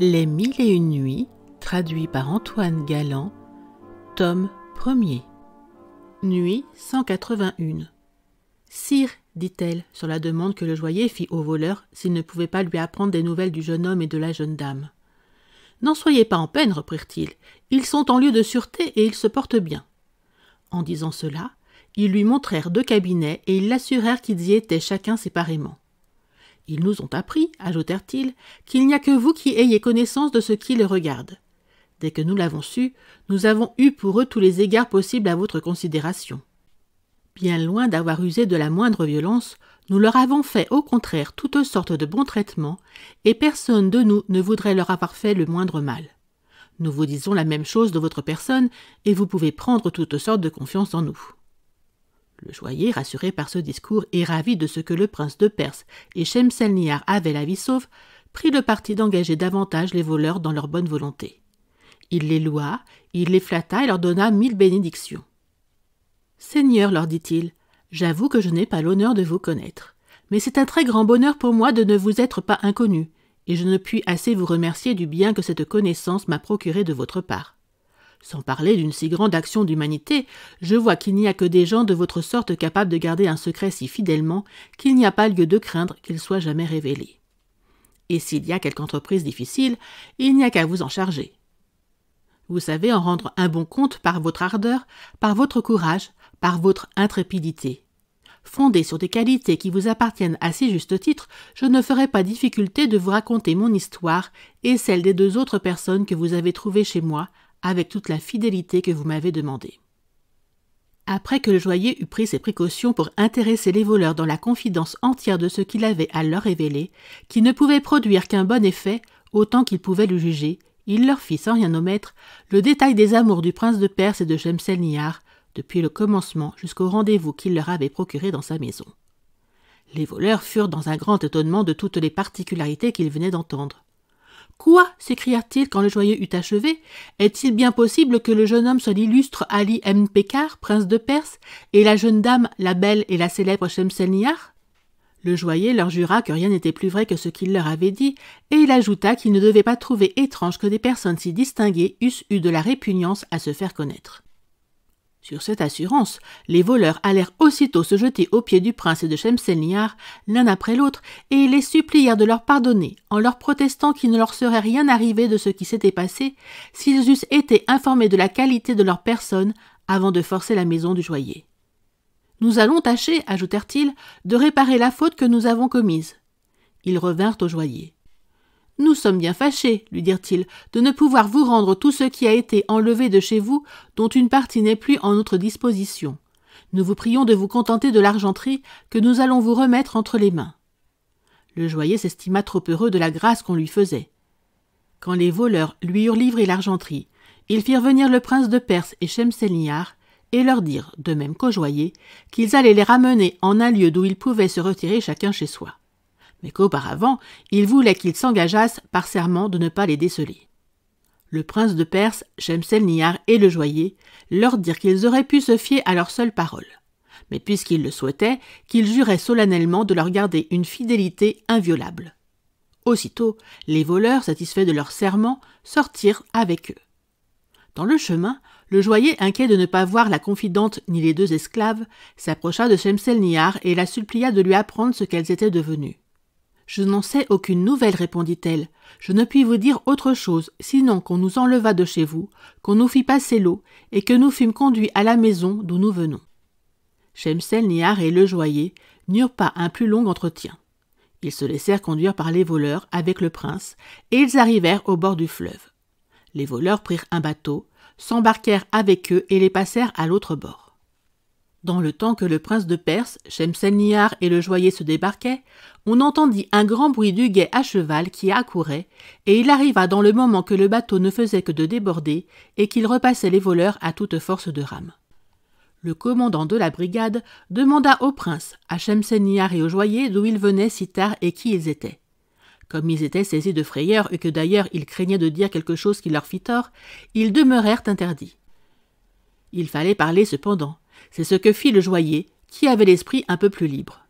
Les Mille et une nuits, traduit par Antoine Galland, tome 1 Nuit 181. Sire, dit-elle, sur la demande que le joaillier fit au voleur s'il ne pouvait pas lui apprendre des nouvelles du jeune homme et de la jeune dame. N'en soyez pas en peine, reprirent-ils. Ils sont en lieu de sûreté et ils se portent bien. En disant cela, ils lui montrèrent deux cabinets et ils l'assurèrent qu'ils y étaient chacun séparément. Ils nous ont appris, ajoutèrent-ils, qu'il n'y a que vous qui ayez connaissance de ce qui les regarde. Dès que nous l'avons su, nous avons eu pour eux tous les égards possibles à votre considération. Bien loin d'avoir usé de la moindre violence, nous leur avons fait au contraire toutes sortes de bons traitements, et personne de nous ne voudrait leur avoir fait le moindre mal. Nous vous disons la même chose de votre personne, et vous pouvez prendre toutes sortes de confiance en nous. Le joyer, rassuré par ce discours et ravi de ce que le prince de Perse et Schemselnihar avaient la vie sauve, prit le parti d'engager davantage les voleurs dans leur bonne volonté. Il les loua, il les flatta et leur donna mille bénédictions. Seigneur, leur dit-il, j'avoue que je n'ai pas l'honneur de vous connaître, mais c'est un très grand bonheur pour moi de ne vous être pas inconnu, et je ne puis assez vous remercier du bien que cette connaissance m'a procuré de votre part. Sans parler d'une si grande action d'humanité, je vois qu'il n'y a que des gens de votre sorte capables de garder un secret si fidèlement qu'il n'y a pas lieu de craindre qu'il soit jamais révélé. Et s'il y a quelque entreprise difficile, il n'y a qu'à vous en charger. Vous savez en rendre un bon compte par votre ardeur, par votre courage, par votre intrépidité. Fondée sur des qualités qui vous appartiennent à si juste titre, je ne ferai pas difficulté de vous raconter mon histoire et celle des deux autres personnes que vous avez trouvées chez moi, avec toute la fidélité que vous m'avez demandée. Après que le joaillier eut pris ses précautions pour intéresser les voleurs dans la confidence entière de ce qu'il avait à leur révéler, qui ne pouvait produire qu'un bon effet, autant qu'il pouvait le juger, il leur fit sans rien omettre le détail des amours du prince de Perse et de Schemselnihar, depuis le commencement jusqu'au rendez-vous qu'il leur avait procuré dans sa maison. Les voleurs furent dans un grand étonnement de toutes les particularités qu'ils venaient d'entendre. Quoi s'écria-t-il quand le joyeux eut achevé. Est-il bien possible que le jeune homme soit l'illustre Ali M. Pekar, prince de Perse, et la jeune dame, la belle et la célèbre Shemselnihar le joyeux leur jura que rien n'était plus vrai que ce qu'il leur avait dit, et il ajouta qu'il ne devait pas trouver étrange que des personnes si distinguées eussent eu de la répugnance à se faire connaître. Sur cette assurance, les voleurs allèrent aussitôt se jeter aux pieds du prince et de Schemselnihar, l'un après l'autre, et les supplièrent de leur pardonner, en leur protestant qu'il ne leur serait rien arrivé de ce qui s'était passé s'ils eussent été informés de la qualité de leur personne avant de forcer la maison du joaillier. Nous allons tâcher, ajoutèrent-ils, de réparer la faute que nous avons commise. Ils revinrent au joaillier. Nous sommes bien fâchés, lui dirent-ils, de ne pouvoir vous rendre tout ce qui a été enlevé de chez vous, dont une partie n'est plus en notre disposition. Nous vous prions de vous contenter de l'argenterie que nous allons vous remettre entre les mains. Le joaillier s'estima trop heureux de la grâce qu'on lui faisait. Quand les voleurs lui eurent livré l'argenterie, ils firent venir le prince de Perse et Schemselnihar, et leur dirent, de même qu'au joaillier, qu'ils allaient les ramener en un lieu d'où ils pouvaient se retirer chacun chez soi mais qu'auparavant il voulait qu'ils s'engageassent par serment de ne pas les déceler. Le prince de Perse, Schemselnihar et le joaillier leur dirent qu'ils auraient pu se fier à leur seule parole, mais puisqu'ils le souhaitaient, qu'ils juraient solennellement de leur garder une fidélité inviolable. Aussitôt, les voleurs, satisfaits de leur serment, sortirent avec eux. Dans le chemin, le joaillier, inquiet de ne pas voir la confidente ni les deux esclaves, s'approcha de Schemselnihar et la supplia de lui apprendre ce qu'elles étaient devenues. Je n'en sais aucune nouvelle, répondit-elle. Je ne puis vous dire autre chose, sinon qu'on nous enleva de chez vous, qu'on nous fit passer l'eau, et que nous fûmes conduits à la maison d'où nous venons. Schemselnihar et le joyer n'eurent pas un plus long entretien. Ils se laissèrent conduire par les voleurs avec le prince, et ils arrivèrent au bord du fleuve. Les voleurs prirent un bateau, s'embarquèrent avec eux et les passèrent à l'autre bord. Dans le temps que le prince de Perse, Schemselnihar et le joyer se débarquaient, on entendit un grand bruit du guet à cheval qui accourait, et il arriva dans le moment que le bateau ne faisait que de déborder et qu'il repassait les voleurs à toute force de rame. Le commandant de la brigade demanda au prince, à Schemselnihar et au joyer d'où ils venaient si tard et qui ils étaient. Comme ils étaient saisis de frayeur et que d'ailleurs ils craignaient de dire quelque chose qui leur fit tort, ils demeurèrent interdits. Il fallait parler cependant c'est ce que fit le joaillier, qui avait l'esprit un peu plus libre.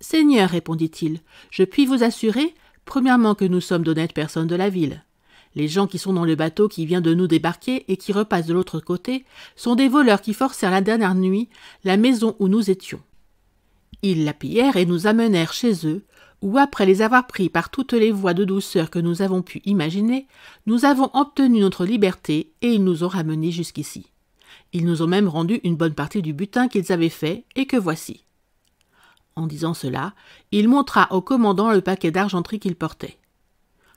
Seigneur, répondit-il, je puis vous assurer, premièrement, que nous sommes d'honnêtes personnes de la ville. Les gens qui sont dans le bateau qui vient de nous débarquer et qui repasse de l'autre côté sont des voleurs qui forcèrent la dernière nuit la maison où nous étions. Ils la pillèrent et nous amenèrent chez eux, où après les avoir pris par toutes les voies de douceur que nous avons pu imaginer, nous avons obtenu notre liberté et ils nous ont ramenés jusqu'ici. Ils nous ont même rendu une bonne partie du butin qu'ils avaient fait et que voici. En disant cela, il montra au commandant le paquet d'argenterie qu'il portait.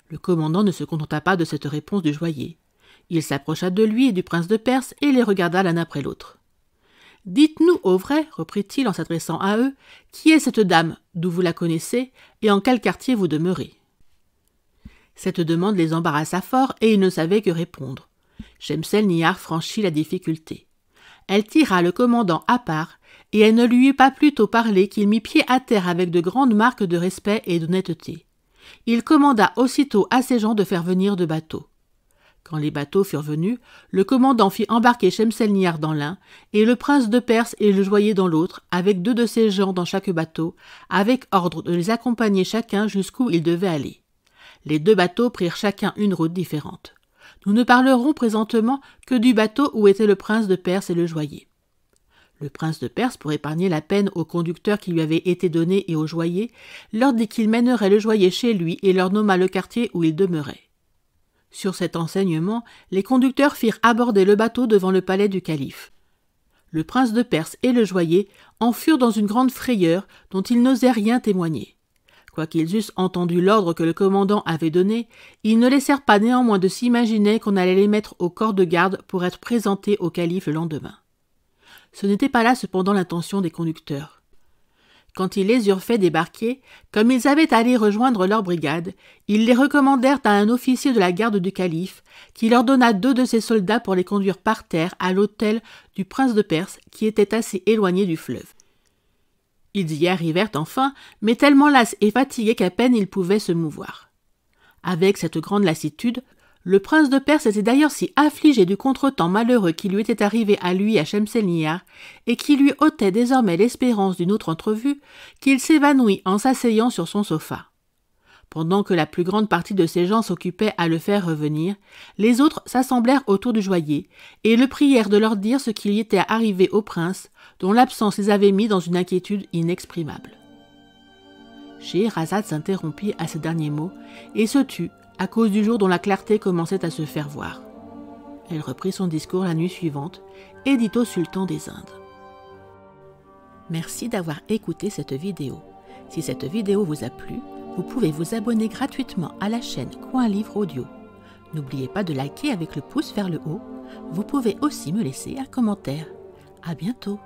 Le commandant ne se contenta pas de cette réponse du joaillier. Il s'approcha de lui et du prince de Perse et les regarda l'un après l'autre. Dites-nous au vrai, reprit-il en s'adressant à eux, qui est cette dame, d'où vous la connaissez et en quel quartier vous demeurez. Cette demande les embarrassa fort et ils ne savaient que répondre. Jemsel franchit la difficulté elle tira le commandant à part, et elle ne lui eut pas plus tôt parlé qu'il mit pied à terre avec de grandes marques de respect et d'honnêteté. Il commanda aussitôt à ses gens de faire venir de bateaux. Quand les bateaux furent venus, le commandant fit embarquer Schemselnihar dans l'un, et le prince de Perse et le joyer dans l'autre, avec deux de ses gens dans chaque bateau, avec ordre de les accompagner chacun jusqu'où ils devaient aller. Les deux bateaux prirent chacun une route différente. Nous ne parlerons présentement que du bateau où étaient le prince de Perse et le joaillier. Le prince de Perse, pour épargner la peine au conducteur qui lui avait été donné et au joaillier, leur dit qu'il mènerait le joaillier chez lui et leur nomma le quartier où il demeurait. Sur cet enseignement, les conducteurs firent aborder le bateau devant le palais du calife. Le prince de Perse et le joaillier en furent dans une grande frayeur dont ils n'osaient rien témoigner. Quoiqu'ils eussent entendu l'ordre que le commandant avait donné, ils ne laissèrent pas néanmoins de s'imaginer qu'on allait les mettre au corps de garde pour être présentés au calife le lendemain. Ce n'était pas là cependant l'intention des conducteurs. Quand ils les eurent fait débarquer, comme ils avaient allé rejoindre leur brigade, ils les recommandèrent à un officier de la garde du calife, qui leur donna deux de ses soldats pour les conduire par terre à l'hôtel du prince de Perse, qui était assez éloigné du fleuve. Ils y arrivèrent enfin, mais tellement las et fatigués qu'à peine ils pouvaient se mouvoir. Avec cette grande lassitude, le prince de Perse était d'ailleurs si affligé du contretemps malheureux qui lui était arrivé à lui à Schemselnihar et qui lui ôtait désormais l'espérance d'une autre entrevue, qu'il s'évanouit en s'asseyant sur son sofa. Pendant que la plus grande partie de ces gens s'occupait à le faire revenir, les autres s'assemblèrent autour du joaillier et le prièrent de leur dire ce qu'il y était arrivé au prince, dont l'absence les avait mis dans une inquiétude inexprimable. Scheherazade s'interrompit à ces derniers mots et se tut à cause du jour dont la clarté commençait à se faire voir. Elle reprit son discours la nuit suivante et dit au sultan des Indes. Merci d'avoir écouté cette vidéo. Si cette vidéo vous a plu, vous pouvez vous abonner gratuitement à la chaîne Coin Livre Audio. N'oubliez pas de liker avec le pouce vers le haut. Vous pouvez aussi me laisser un commentaire. À bientôt!